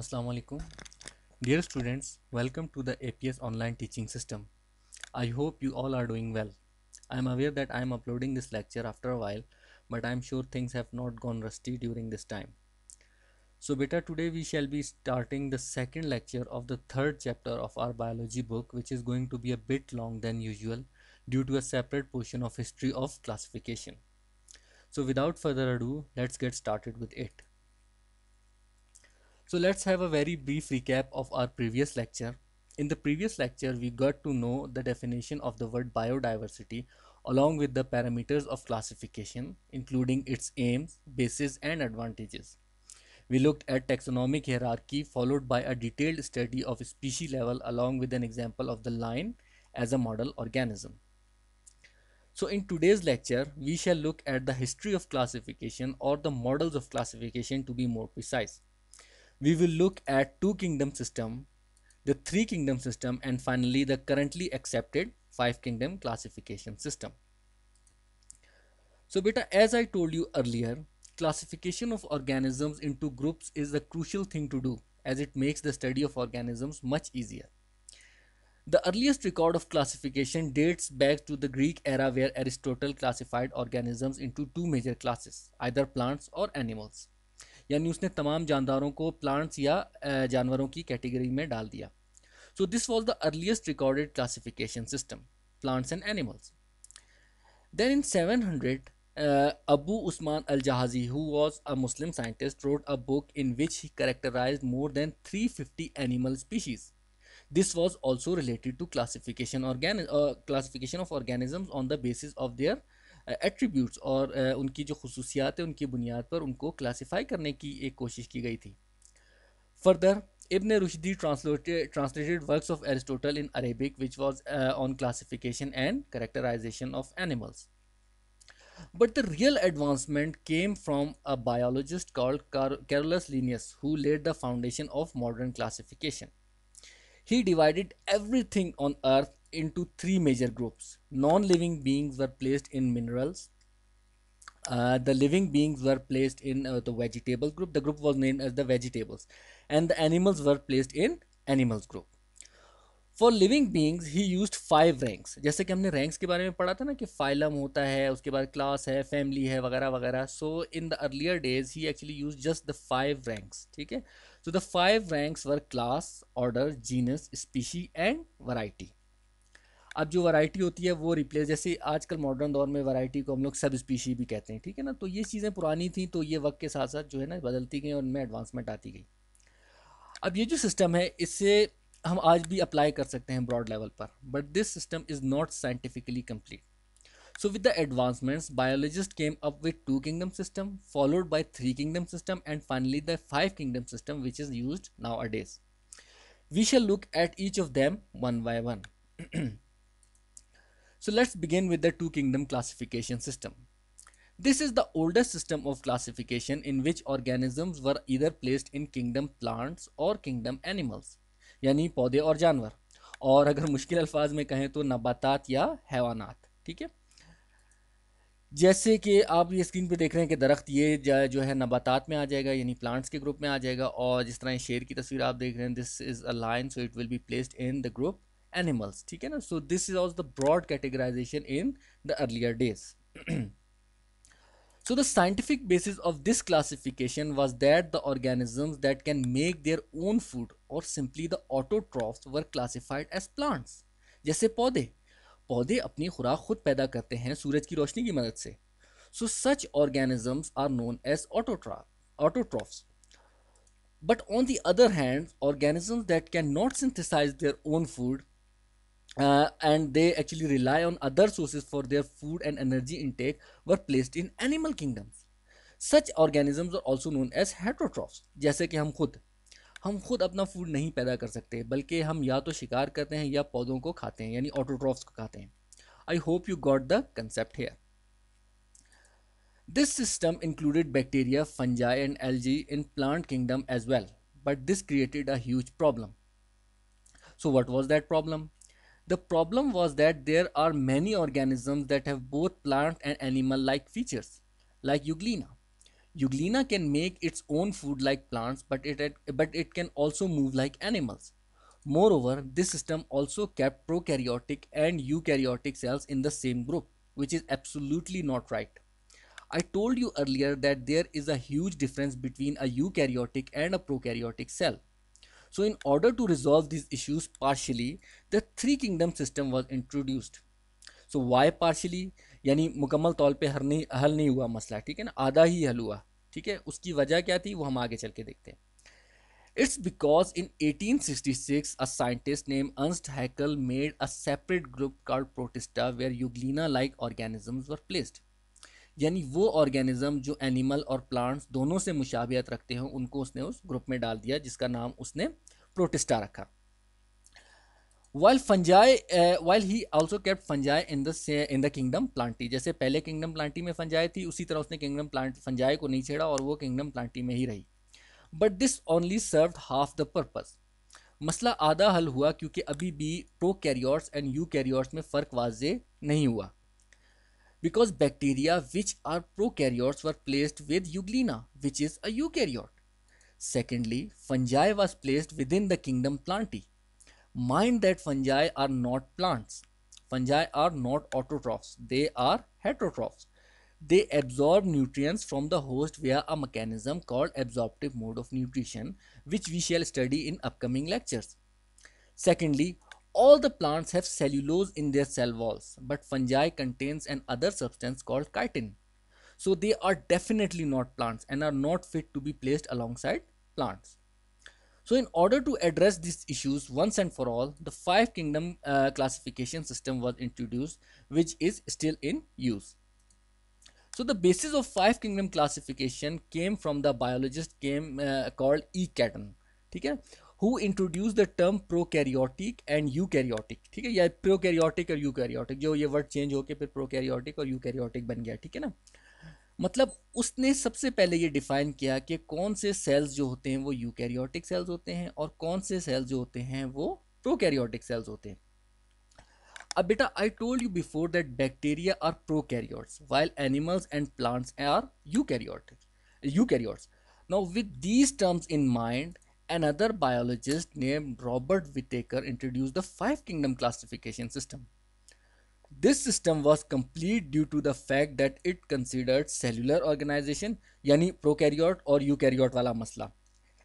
Assalamu alaikum. Dear students, welcome to the APS online teaching system. I hope you all are doing well. I am aware that I am uploading this lecture after a while, but I am sure things have not gone rusty during this time. So beta today we shall be starting the second lecture of the third chapter of our biology book which is going to be a bit long than usual due to a separate portion of history of classification. So without further ado let's get started with it. So let's have a very brief recap of our previous lecture. In the previous lecture, we got to know the definition of the word biodiversity along with the parameters of classification, including its aims, bases and advantages. We looked at taxonomic hierarchy followed by a detailed study of species level along with an example of the lion as a model organism. So in today's lecture, we shall look at the history of classification or the models of classification to be more precise we will look at two kingdom system, the three kingdom system and finally the currently accepted five kingdom classification system. So beta as I told you earlier classification of organisms into groups is the crucial thing to do as it makes the study of organisms much easier. The earliest record of classification dates back to the Greek era where Aristotle classified organisms into two major classes, either plants or animals. यानी उसने तमाम जानदारों को plants या जानवरों की category में डाल दिया so this was the earliest recorded classification system plants and animals then in seven hundred Abu Usman al Jahiz who was a Muslim scientist wrote a book in which he characterize more than three fifty animal species this was also related to classification classification of classification on the basis of their attributes और उनकी जो खसूसियात है उनकी बुनियाद पर उनको classify करने की एक कोशिश की गई थी further Ibn Rushd translated work of Aristotle in Arabic which was on classification and characterization of animals but the real advancement came from a biologist called Carolus Linnaeus who laid the foundation of modern classification he divided everything on earth into three major groups. Non-living beings were placed in minerals. Uh, the living beings were placed in uh, the vegetable group. The group was named as the vegetables. And the animals were placed in animals group. For living beings he use five ranks जैसे कि हमने ranks के बारे में पढ़ा था ना कि फाइलम होता है उसके बाद क्लास है फैमिली है वगैरह वगैरह so in the earlier days he actually use just the five ranks ठीक है so the five ranks were class order genus species and variety अब जो वैरायटी होती है वो रिप्लेस जैसे आजकल मॉडर्न दौर में वैरायटी को हम लोग सब स्पीशी भी कहते हैं ठीक है ना तो ये चीज़ें पुरानी थी तो ये वक्त के साथ साथ जो है ना बदलती गई और उनमें एडवांसमेंट आती गई अब ये जो सिस्टम है इससे हम आज भी अप्लाई कर सकते हैं ब्रॉड लेवल पर but this system is not scientifically complete so with the advancements biologist came up with two kingdom system followed by three kingdom system and finally the five kingdom system which is use nowadays we shall look at each of them one by one So let's begin with the two kingdom classification system. This is the oldest system of classification in which organisms were either placed in kingdom plants or kingdom animals यानी पौधे और जानवर और अगर मुश्किल अल्फाज में कहें तो नबातात या हैवानात ठीक है जैसे कि आप ये स्क्रीन पे देख रहे हैं कि दरख्त ये जो है नबातात में आ जाएगा यानी प्लांट्स के ग्रुप में आ जाएगा और जिस तरह शेर की तस्वीर आप देख रहे हैं this is a lion so it will be placed in the group animals ठीक है ना so this is all the broad categorization in the earlier days so the scientific basis of this classification was that the organisms that can make their own food और simply the autotrophs were classified as plants जैसे पौधे पौधे अपनी खुराक खुद पैदा करते हैं सूरज की रोशनी की मदद से so such organisms are known as auto autotrophs but on the other hand organisms that can not synthesise their own food uh, and they actually rely on other sources for their food and energy intake were placed in animal kingdoms such organisms are also known as heterotrophs जैसे कि हम खुद हम खुद अपना food नहीं पैदा कर सकते बल्कि हम या तो शिकार करते हैं या पौधों को खाते हैं यानी ऑटोट्रॉफ्स को खाते हैं I hope you got the concept here This system included bacteria, fungi, and algae in plant kingdom as well, but this created a huge problem. So what was that problem? The problem was that there are many organisms that have both plant and animal like features, like Euglena. Euglena can make its own food like plants, but it, but it can also move like animals. Moreover, this system also kept prokaryotic and eukaryotic cells in the same group, which is absolutely not right. I told you earlier that there is a huge difference between a eukaryotic and a prokaryotic cell. So in order to resolve these issues partially, the three kingdom system was introduced so why partially? यानी मुकम्मल तौर पे हर नहीं हल नहीं हुआ मसला ठीक है ना आधा ही हल हुआ ठीक है उसकी वजह क्या थी वो हम आगे चल के देखते हैं it's because in 1866 a scientist name Ernst Haeckel made a separate group called Protista where Euglena like organisms were placed यानी वो ऑर्गेनिज़म जो एनिमल और प्लांट्स दोनों से मुशाबियत रखते हैं उनको उसने उस ग्रुप में डाल दिया जिसका नाम उसने प्रोटिस्टा रखा while fungi while he also kept fungi in the in the kingdom Plantae जैसे पहले किंगडम प्लांटी में फंजाए थी उसी तरह उसने किंगडम प्लांट फंजाए को नहीं छेड़ा और वो किंगडम प्लांटी में ही रही but this only serve half the purpose मसला आधा हल हुआ क्योंकि अभी भी prokaryotes and eukaryotes में फ़र्क वाजे नहीं हुआ because bacteria which are prokaryotes were placed with Euglena, which is a eukaryote. Secondly, fungi was placed within the kingdom Plantae. Mind that fungi are not plants. Fungi are not autotrophs, they are heterotrophs. They absorb nutrients from the host via a mechanism called absorptive mode of nutrition, which we shall study in upcoming lectures. Secondly, all the plants have cellulose in their cell walls, but fungi contains an other substance called chitin. So they are definitely not plants and are not fit to be placed alongside plants. So in order to address these issues once and for all, the five kingdom uh, classification system was introduced which is still in use. So the basis of five kingdom classification came from the biologist came uh, called E. Catton. Okay. Who introduce the term prokaryotic and eukaryotic ठीक है या prokaryotic और eukaryotic जो ये word change होकर फिर prokaryotic और eukaryotic बन गया ठीक है ना मतलब उसने सबसे पहले ये डिफाइन किया कि कौन से सेल्स जो होते हैं वो यूकैरियोटिक सेल्स होते हैं और कौन से सेल्स जो होते हैं वो प्रोकैरियोटिक सेल्स होते हैं अब बेटा I told you before that bacteria are prokaryotes while animals and plants are eukaryotic eukaryotes now with these terms in mind Another biologist named Robert Whittaker introduced the Five Kingdom classification system. This system was complete due to the fact that it considered cellular organization yani prokaryote or eukaryote wala masla,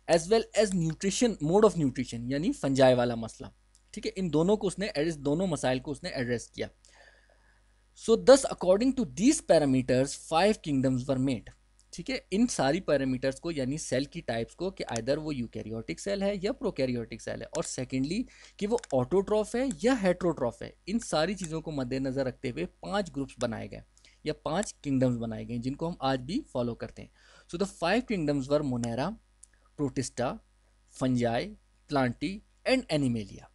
as well as nutrition, mode of nutrition, yani fungi wala masla. ठीक है इन दोनों को उसने address दोनों मसाइल को उसने address किया so thus according to these parameters five kingdoms were made ठीक है इन सारी पैरामीटर्स को यानी सेल की टाइप्स को कि आइदर वो यूकैरियोटिक सेल है या प्रोकैरियोटिक सेल है और सेकेंडली कि वो ऑटोट्रॉफ है या हेट्रोट्रॉफ है इन सारी चीज़ों को मद्देनज़र रखते हुए पांच ग्रुप्स बनाए गए या पांच किंगडम्स बनाए गए जिनको हम आज भी फॉलो करते हैं so the five kingdoms were Monera Protista Fungi Plantae and Animalia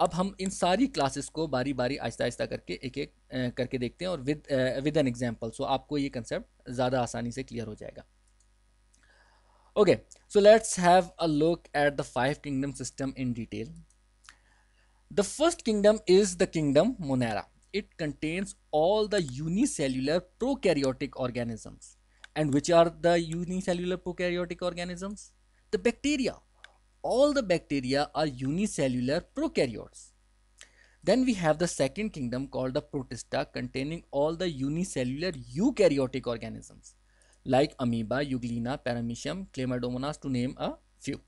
अब हम इन सारी क्लासेस को बारी बारी आहिस्ता आहिस्ता करके एक एक करके देखते हैं और with with an example so आपको ये कंसेप्ट ज़्यादा आसानी से क्लियर हो जाएगा okay so let's have a look at the five kingdom system in detail the first kingdom is the kingdom Monera all the all prokaryotic organisms and which are the the prokaryotic organisms the bacteria all the bacteria are unicellular prokaryotes. Then we have the second kingdom called the protista containing all the unicellular eukaryotic organisms like amoeba, euglena, paramecium, chlamydomonas to name a few.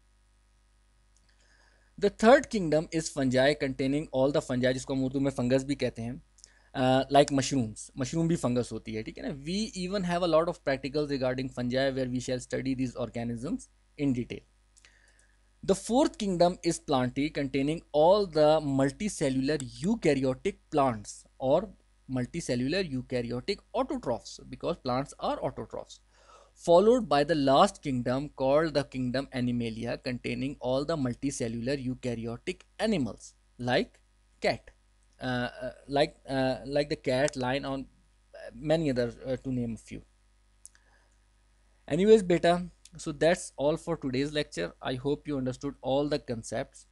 The third kingdom is fungi containing all the fungi jisko hum urdu mein fungus uh, like mushrooms, mushroom bhi fungus hoti hai, We even have a lot of practicals regarding fungi where we shall study these organisms in detail. The fourth kingdom is Plantae containing all the multicellular eukaryotic plants or multicellular eukaryotic autotrophs because plants are autotrophs followed by the last kingdom called the kingdom Animalia containing all the multicellular eukaryotic animals like cat uh, uh like uh, like the cat line on many other uh, to name a few anyways beta so that's all for today's lecture i hope you understood all the concepts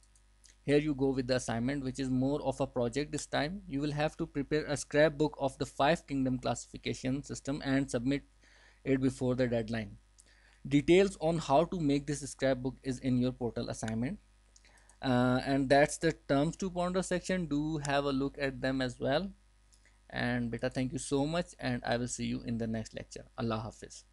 here you go with the assignment which is more of a project this time you will have to prepare a scrapbook of the five kingdom classification system and submit it before the deadline details on how to make this scrapbook is in your portal assignment uh, and that's the terms to ponder section do have a look at them as well and beta thank you so much and i will see you in the next lecture allah hafiz